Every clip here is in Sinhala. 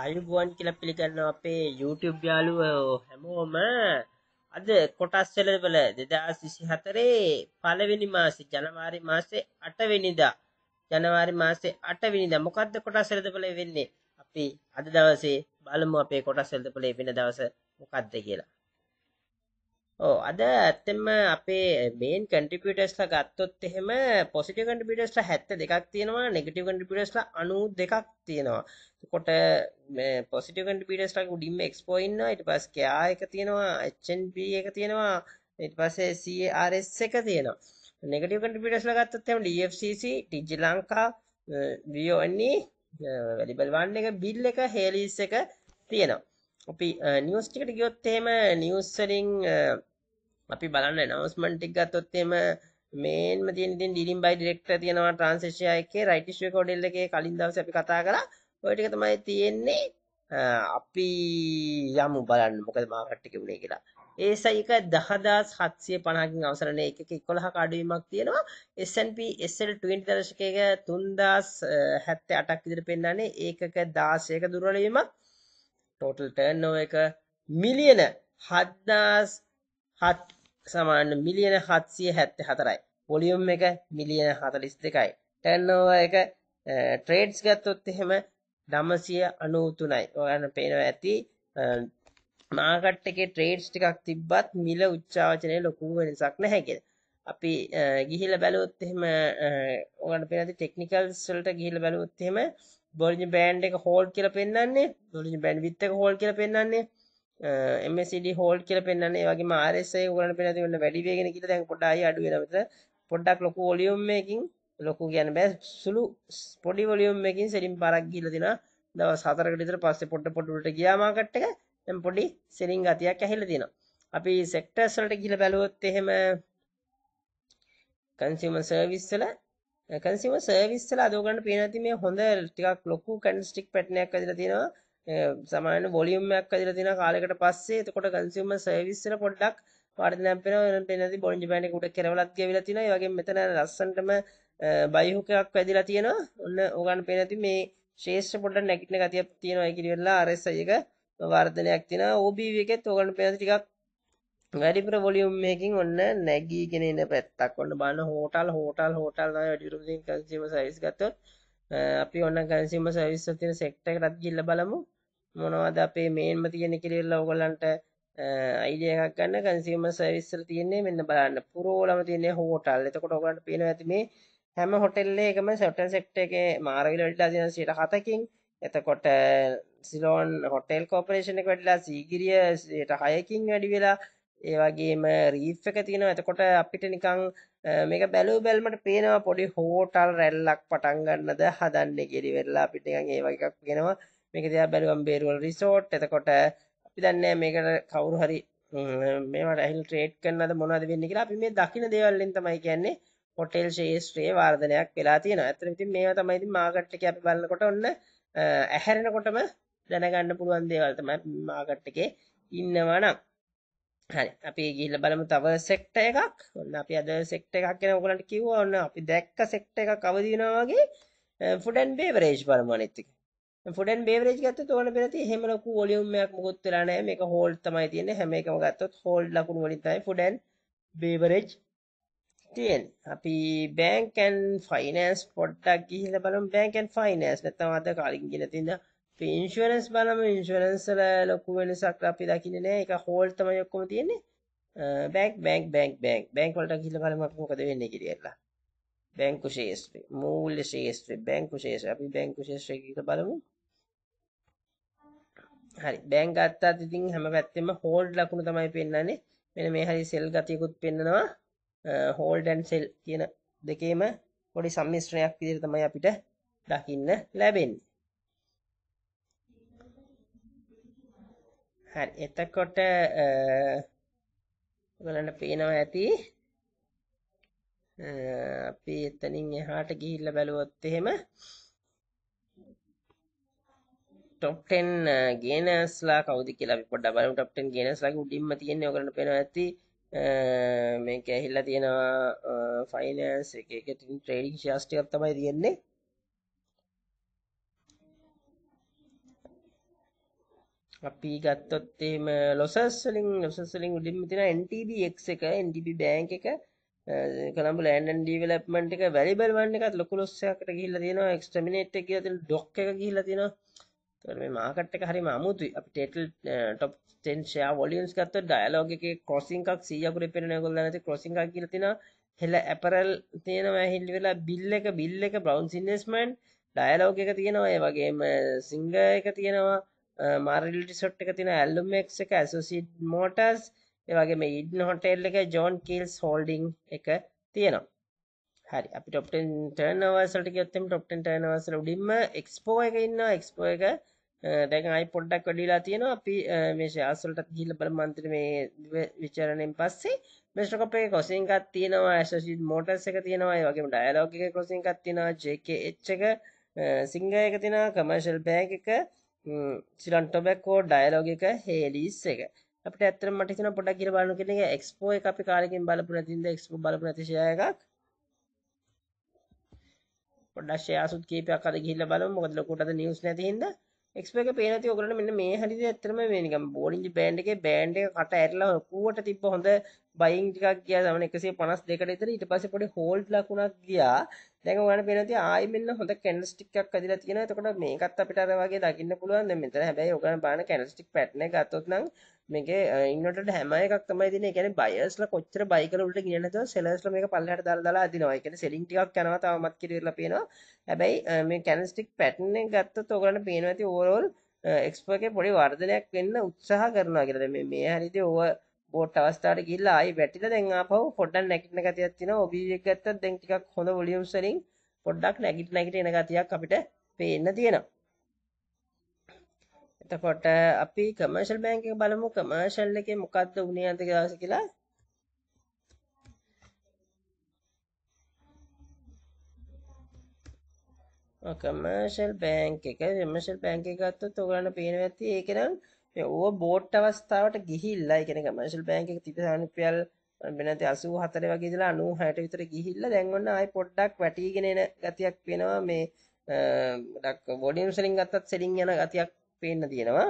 ආයුබුවන් කියලා පිළිගන්න අපේ YouTube යාළුවෝ හැමෝම අද කොටස් වල 2024 පළවෙනි මාසේ ජනවාරි මාසේ 8 වෙනිදා ජනවාරි මාසේ 8 වෙනිදා මොකද්ද කොටස් වලදපලේ වෙන්නේ අපි අද දවසේ බලමු අපේ කොටස් වලදපලේ වෙන දවස මොකද්ද කියලා ඕ අද ඇත්තෙම අපේ මේන් කටිපිටස්ල ගත්තොත් එහෙම පොසිට කටිපිටස්ල හැත්ත දෙකක් තියෙනවා නෙගටව කටිපිටස්ල අනු දෙකක් තියෙනවා කොට පොසිට කටිපිටස්ල ගුඩිම එක්ස්පෝයින්න ඉට පස් කයා එක තියෙනවා එච්චන්ප එක තියෙනවා ඉට පසේ සRS එක තියෙනවා නෙගටව කටිපිටස්ල ගත්තොත්තම ඩFCC ටිජි ලංකා වියෝන්නේ වැඩිබල්වන්න එක බිල් එක හේලිස් එක තියෙනවා අපි නිවස් ටිකට ගියොත් එහෙම නිවස් වලින් අපි බලන්න ඇනවුස්මන්ට් එක ගත්තොත් එහෙම මේන්ම තියෙන ඉතින් ඩීලින් බයි ඩිරෙක්ටර් තියෙනවා ට්‍රාන්ස්ලේෂන් එකේ රයිට් ඉෂුව කොඩෙල් එකේ කලින් දවසේ අපි කතා කරා ඔය ටික තමයි තියෙන්නේ අපි යමු බලන්න මොකද මාකට් එකේ උනේ කියලා ඒ සයික 10750කින් අවසරන එකක 11ක අඩුවීමක් තියෙනවා S&P SL20 දශකයක 3078ක් විතර පෙන්වන්නේ ඒකක 16ක දුර්වල වීමක් ටෝටල් ටර්නෝ එක මිලියන හත්දාස් හත් සමාන්න මිලියන හත්සිය හැත්ත හතරයි පොලියුම් එක මිලියන හතලිස් දෙකයි ටැන්නෝව එක ට්‍රේඩ්ස් ගත්තොත් එහෙම දමසිය අනූතුනයි ඔයන්න පේනව ඇති මාකට් එක ට්‍රේඩ්ස් ටිකක් තිබ්බත් මිල උච්චාවචනය ලොකු වෙනසක් නැහැකිෙන අපි ගිහිල බැලුවොත් එහෙම ඕගට පෙනති ටෙක්නිකල් සල්ට ගිහිල බැලුවොත් එහෙම බොලිජි බෑන්් එක හෝල් කියල පෙන්න්නන්නේ දොලිජි බැන් විත්ත හෝල් කියල පෙන්න්නන්නේ එමසිඩි හෝල් කියල පෙන්න්නේ වගේ මාරසේ ගලන පෙන වන්න වැඩිවේගෙන කිය දැන් කොටයි අඩුව නත පොඩ්ඩක් ලොකු ෝලියුම්මකින් ලොකු ගැන බෑ සුළු පොඩි වොලියුම්මකින් සෙලින් පරක් ගිල දෙෙන දව සතරකටිතර පස්සේ පොට්ට පොටුට ගියාමකට්ටක එම් පොඩි සෙලින් ගතියක් ඇහිල දෙෙන අපි සෙක්ටර්ස්වලට ගිල බැලුවොත් එහෙම කන්සිම සර්විස්සල කන්සිම සර්විස්සල අදෝගන්න පේනති මේ හොඳ ටිකක් ලොකු කැන්ස්ටික් පැට්නයක් අදිල තියෙනවා සමාන බොලියම්මයක් අදිල තින කාලෙකට පස්සේ එතකොට කන්සිම සර්විස්සල පොඩ්ඩක් පාරනැපෙන පෙනති බොජි බෑන කුට කෙරවලත් ගෙවිල තින වගේ මෙතන ලස්සන්ටම බයිහුකයක් පැදිලා තියෙන ඔන්න ඕගන් පේනති මේ ශේෂ පොඩ නැකිටන ගතියක් තියෙනවා කිරිවෙල්ලා අරෙස්සයක වර්ධනයක් තින ඔබීවකෙත් ඕගන් පෙනති ටිකක් වැඩිපුර වොලියුම් මේකින් ඔන්න නැගී කෙනෙන පැත්තක් ඔන්න බන්න හෝටල් හෝටල් හෝටල් වැඩිරුම් කැසිීම සයිස් ගත්තොත් අපි ඔන්න කැසිීම සවිස්ස තින සෙක්ටකටත් ගිල්ල බලමු මොනවද අපේ මේන්ම තියෙන කිරල්ල ඔගොලන්ට අයිඩියයක් ගන්න කැන්සිීම සවිස්සර තියන්නේ මෙන්න බලන්න පුරෝලම තියන්නේ හෝටල් එතකොට ඔකට පේන ඇතිමේ හැම හොටෙල්ලේ එකම සැටන් සෙක්ට එක මාරවිලට අදින සිට හතකින් එතකොට සිලෝන් හොටෙල් කෝපරේෂණ එක වැඩලා සීගිරියට හයකින් වැඩි වෙලා ඒවගේම රීෆ් එක තියෙනවා එතකොට අපිට නිකං මේක බැලූ බැල්මට පේනවා පොඩි හෝටල් රැල්ලක් පටන්ගන්නද හදන්න ගෙරි වෙල්ලා අපිට ඒ වගේ එකක් ගෙනවා මේක දෙයා බැලුවම් බේරුවල් රිසෝට් එතකොට අපි දන්න මේකට කවුරු හරි මේට ඇහිල් ට්‍රේට් කන්නද මොනද වෙන්න කියලා අපි මේ දකින දෙවල්ලින් තමයි කියන්නේ පොටෙල් ශේෂත්‍රයේ වාර්ධනයක් වෙලා තියෙන ඇතර ඉතින් මේ තමයිති මාගට්ට කැපි බලන්නකොට ඔන්න ඇහැරෙනකොටම දැනගන්න පුළුවන් දේවල්තම මාගට්ටකේ ඉන්නවනම් හරි අපි ගිහිල්ලා බලමු තව සෙක්ටර් එකක්. ඔන්න අපි අද සෙක්ටර් එකක් ගැන ඔයගලන්ට කිව්වා. ඔන්න අපි දැක්ක සෙක්ටර් එකක් අවදි වෙනවා වගේ ෆුඩ් ඇන්ඩ් බේවරේජ් බලමු අනිත් එක. ෆුඩ් ඇන්ඩ් බේවරේජ් ගත්තොත් ඕන පෙර තියෙන්නේ එහෙම ලොකු වොලියුම් එකක් මොකොත් වෙලා නැහැ. මේක හෝල්ඩ් තමයි තියෙන්නේ. හැම එකම ගත්තොත් හෝල්ඩ් ලකුණු වලින් තමයි ෆුඩ් ඇන්ඩ් බේවරේජ් තියෙන්නේ. අපි බැංක් ඇන්ඩ් ෆයිනෑන්ස් පොඩ්ඩක් ගිහිල්ලා බලමු බැංක් ඇන්ඩ් ෆයිනෑන්ස් නැත්තම් අද කලින් ගිහලා තියෙනවා ඉන්ශුවරන්ස් බලම ඉන්ශුවරන්සල ලොකු වෙනසක් අපි දකින්න නෑ එක හෝල්තම යොක්කොම තියෙන්නේ බැක් බැක් බැක් බැක් බැංක්වලට කිල බලම මොකද වෙන්න කිරලා බැංකු ශේෂත්‍රය මූල්්‍ය ශේෂත්‍රය බැංකු ශේෂ අපි බැංකු ශේෂ්‍රකට බලමු හරි බැං අත්තා ඉතින් හැම පැත්තෙම හෝල්ඩ් ලකුණු තමයි පෙන්න්නන්නේ මෙන මේ හරි සෙල් ගතයකුත් පෙන්නවා හෝල්ඩන් සෙල් කියන දෙකේම පොඩි සම්මිශ්‍රයක් ඉදිර තමයි අපිට දකින්න ලැබෙන්නේ හරි එතකොට ඔයගලන්ට පේනවා ඇති අපි එතනින් එහාට ගිහිල්ලා බලුවොත් එහෙම top 10 ගේනර්ස්ලා කවුද කියලා අපි පොඩ්ඩක් බලමු top 10 ගේනර්ස්ලාගේ උඩින්ම තියෙන්නේ ඔයගලන්ට පේනවා ඇති මේක ඇහිලා තියෙනවා ෆයිනන්ස් එක එක ට්‍රේඩින් ෂෙයාර්ස් ටිකක් තමයි තියෙන්නේ අපි ගත්තොත්තේම ලොසස්ලින් ලොසස්ලින් උඩින් තින NTBක් එක NDB බෑන් එක කළම්ඹ ලෑන්ඩන් ඩීවලප්මන්ට් එක වැලිබල් වන්න එකත් ලොකු ලොස්සයකට ගිල්ල තියෙනවා එක්ස්ටමිනේට් එක ඇති ඩොක් එක ගිල්ල තිනවා මේ මාකට් එක හරිම අමුතුයි අපි ටේටල් ටොප් 10 ෂෙයා වොලියම්ස් ගත්තොත් ඩයලොග් එකේ ක්‍රොසින් එකක් 100 අකුරේ පෙන්නන ඒගොල්ලන් ඇති ක්‍රොසින් එකක් කියලා තිනවා හෙල ඇපරල් තියෙනවා ඇහිලි වෙලා බිල් එක බිල් එක බ්‍රවුන්ස් ඉන්වෙස්ට්මන්ට් ඩයලොග් එක තියෙනවා ඒ වගේම සිංගර් එක තියෙනවා මාරල් ටිසොට් එක තින ඇල්ලුම් එක් එක ඇසුසිට් මෝටර්ස් ඒවගේ මේ ඉඩ්න හොටෙල් එක ජෝන් කිල්ස් හෝල්ඩිං එක තියෙනවා හරි අපි ටොප්ටන් ටර්නවසට ගොත්තම ටොප්ටන් ටර්නවසල උඩින්ම එක්ස්පෝ එක ඉන්න එක්ස්පෝ එක දැන් අයි පොඩ්ඩක් වැඩිලා තියෙනවා අපි මේ ශාසලට හිල බල මන්ත්‍ර මේ විචරණයෙන් පස්සේ මෙස්ටකොපේ කොසිංකත් තියෙනවා ඇසසිට් මෝටර්ස් එක තියෙනවා වගේම ඩයලෝග එක කොසිංකත් තියෙනවා ජක එච්ච එක සිංහ එක තිෙන කමර්ශල් බෑග එක චිලන් ටොබැක්කෝ ඩයලෝගික හේලිස් එක අපට ඇත්තර මට තින පොඩක් කියර බලු කෙන එක්ස්පෝ එක අපි කාලකින් බලපු නැතින්ද එක්ස්පෝ බලපු නැතිශය එකක් පොඩක් ශයාසුත් කීපයක් කල ගිහිල්ල බලමු මොකද ලොකුටද නිවුස් නැති හින්දා එක්ස්පෝ එක පේන නැති ඔකට මෙන්න මේ හැටි ඇත්තටම මේ නිකන් බෝලින්ජ් බෑන්ඩ් එකේ බෑන්ඩ් එක කට ඇරලා ලොකුවට තිබ්බ හොඳ බයින් ටිකක් ගියා සමන 152කට විතර ඊට පස්සේ පොඩි හෝල්ඩ් ලකුණක් ගියා දැන් ඔයාලට පේනවා තියෙන ආයි මෙන්න හොඳ කැන්ඩල් ස්ටික් එකක් අදිලා තියෙනවා එතකොට මේකත් අපිට අර වගේ දකින්න පුළුවන් දැන් මෙතන හැබැයි ඔයගොල්ලන් බලන කැන්ඩල් ස්ටික් පැටර්න් එක ගත්තොත් නම් මේකේ ඉන්වර්ටඩ් හැම එකක් තමයි තියෙන්නේ ඒ කියන්නේ බයර්ස්ලා කොච්චර බයි කරලා උඩට ගියේ නැතුව සෙලර්ස්ලා මේක පල්ලෙහාට දාලා දාලා අදිනවා ඒ කියන්නේ සෙලින් ටිකක් යනවා තවමත් කිරිවිලා පේනවා හැබැයි මේ කැන්ඩල් ස්ටික් පැටර්න් එක ගත්තොත් ඔයගොල්ලන්ට පේනවා ඇති ඕවරෝල් එක්ස්පර්ගේ පොඩි වර්ධනයක් වෙන්න උත්සාහ කරනවා කියලා දැන් මේ මේ හරියදී ඕවා බෝට් අවස්ථාවට ගිහිල්ලා ආයි වැටිලා දැන් ආපහු පොඩ්ඩක් නැගිටින ගතියක් තියෙනවා ඔබී එක ගත්තත් දැන් ටිකක් හොඳ වොලියම්ස් වලින් පොඩ්ඩක් නැගිට නැගිට එන ගතියක් අපිට පේන්න තියෙනවා එතකොට අපි කමර්ෂල් බැංක් එක බලමු කමර්ෂල් එකේ මොකද්ද වුණේ අද දවසේ කියලා කමර්ෂල් බැංක් එක කමර්ෂල් බැංක් එක ගත්තොත් ඔයගොල්ලන්ට පේනවා ඇති ඒක නම් ඕ බෝට් අවස්ථාවට ගිහිල්ලා එකන මශල් බෑන්ක තිපසානුපියල් බෙනති අසූ හතර වගේදලා අනු හැට විතර ගිහිල්ල දැන්වන්න අයි පොඩ්ඩක් වැටීගෙනෙන ගතියක් වෙනවා මේ ඩක් බොඩිම් සලින් ගත්තත් සෙලින් යන ගතියක් පේන්න තියෙනවා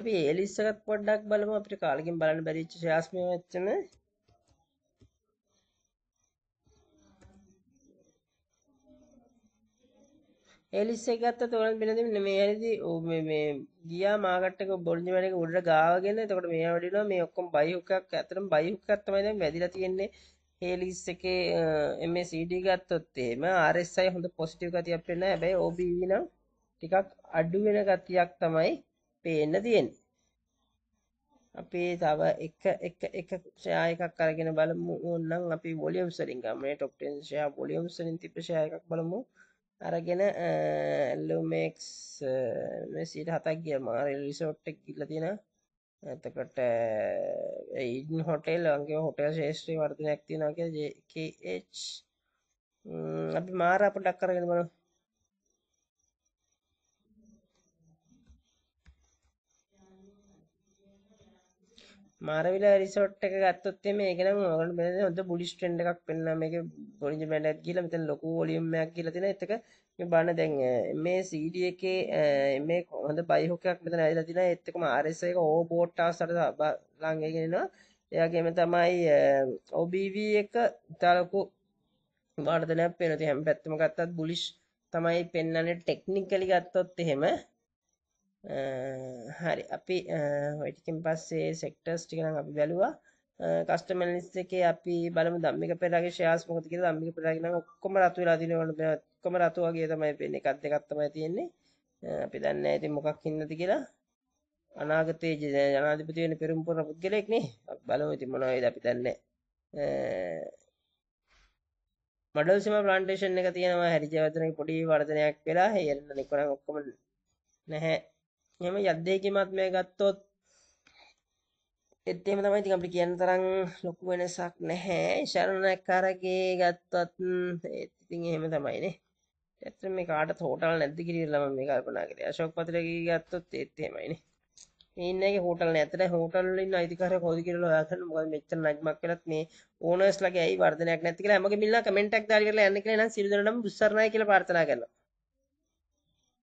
අපි එලිස්සකත් පොඩ්ඩක් බලම අපිට කාලකින් බලන්න බැරිච්ච ශාස්මය වච්චන එලිස් එක ගත්ත තොරන් පිනතින්න මේ ඇරිදි මේ ගියා මාගටක බොල්ජි වැඩක උඩට ගාවගෙන තකොට මේ වැඩිලා මේ ඔක්කොම් බයිහුකක් ඇතරම් බයිහුකත්තමයිද වැදිලා තියෙන්නේ හේලිස් එකේ එම සඩ ගත්තොත්තේම ආරෙස්සයි හොඳ පොස්ටිව ගතියක් පෙන ඇබැයි ඔබී නම් ටිකක් අඩු වෙන ගතියක් තමයි පේන්න තියෙන් අපේ තව එක එක එක ෂායකක් කරගෙන බලමු ඔන්නම් අපි ොලියම් සරින් ගමේ ටොප්ටන් ෂයා ොලියම් සරින් තිප ෂයකක් බලමු අරගෙන ඇල්ලුමෙක්ස් සිට හතක් ගිය මාරල් රිසෝට්ටක් ඉල්ල තින ඇතකට ඉන් හොටෙල් අගේ හොටල් ශේෂත්‍රී වර්ධනයක් තිනගේ ජකH අපි මාර අප ඩක් කරගෙන බනවා මාරවිල රිසෝට් එක ගත්තොත් මේ ඒක නම් ඔයගොල්ලෝ මෙතන හොඳ බුලිෂ් ට්‍රෙන්ඩ් එකක් පෙන්නවා මේකේ බොලින්ජ බෑන්ඩ් කියලා මෙතන ලොකු වොලියුම් එකක් කියලා තියෙනවා ඒත් එක මේ බලන්න දැන් මේ CD එකේ මේ හොඳ බයිහොක් එකක් මෙතන ඇවිල්ලා තියෙනවා ඒත් එකම RS එක ඕ බෝට් ආසට ළඟ එකගෙන එනවා එයාගේම තමයි OBV එක ඉතාලොකු වර්ධනයක් පෙනති හැම පැත්තම ගත්තත් බුලිෂ් තමයි පෙන්න්නන්නේ ටෙක්නිකලි ගත්තොත් එහෙම හරි අපි ඔටිකින් පස්සේ සෙක්ටර්ස් ටිකනම් අපි බැලුවා කස්ටමර් ලිස්ට් එකේ අපි බලමු ධම්මික පෙරාගේ ෂෙයාර්ස් මොකද කියලා ධම්මික පෙරාගේ නම් ඔක්කොම රතු වෙලා තියෙනවා ඔන්න ඔක්කොම රතු වගේ තමයි පේන්නේ එකක් දෙකක් තමයි තියෙන්නේ අපි දන්නේ නැහැ ඉතින් මොකක් ඉන්නද කියලා අනාගතයේ ජනාධිපති වෙන පෙරම්පුර පුද්ගලයෙක් නේ අපි බලමු ඉතින් මොනවා වේද අපි දන්නේ මඩල් සීම ප්ලාන්ටේෂන් එක තියෙනවා හැරිජවතුනේ පොඩි වර්ධනයක් වෙලා හෙයන්න නිකන් ඔක්කොම නැහැ එහෙම යද්දේකෙමත් මේ ගත්තොත් එත් එහෙම තමයි ඉතින් අපිට කියන්න තරම් ලොකු වෙනසක් නැහැ. ශරණකාරකේ ගත්තත් ඒත් ඉතින් එහෙම තමයි නේ. ඇත්තට මේ කාට හෝටල් නැද්ද කියලා මම මේ කල්පනා කරේ. අශෝක් පත්‍රකේ ගත්තොත් ඒත් එහෙමයි නේ. මේ ඉන්නේ හෝටල් නෑ. ඇත්තට හෝටල් වලින් අයිතිකාරය කොහොද කියලා හොයාගන්න මොකද මෙච්චර නජ්මක් වෙලත් මේ ඕනර්ස්ලාගේ ඇයි වර්ධනයක් නැති කියලා හැමෝගේ මිල්ලා කමෙන්ට් එකක් දාලා ඉවරලා යන්න කියලා නම් සිරිදරණම් දුස්සරණයි කියලා ප්‍රාර්ථනා කරනවා.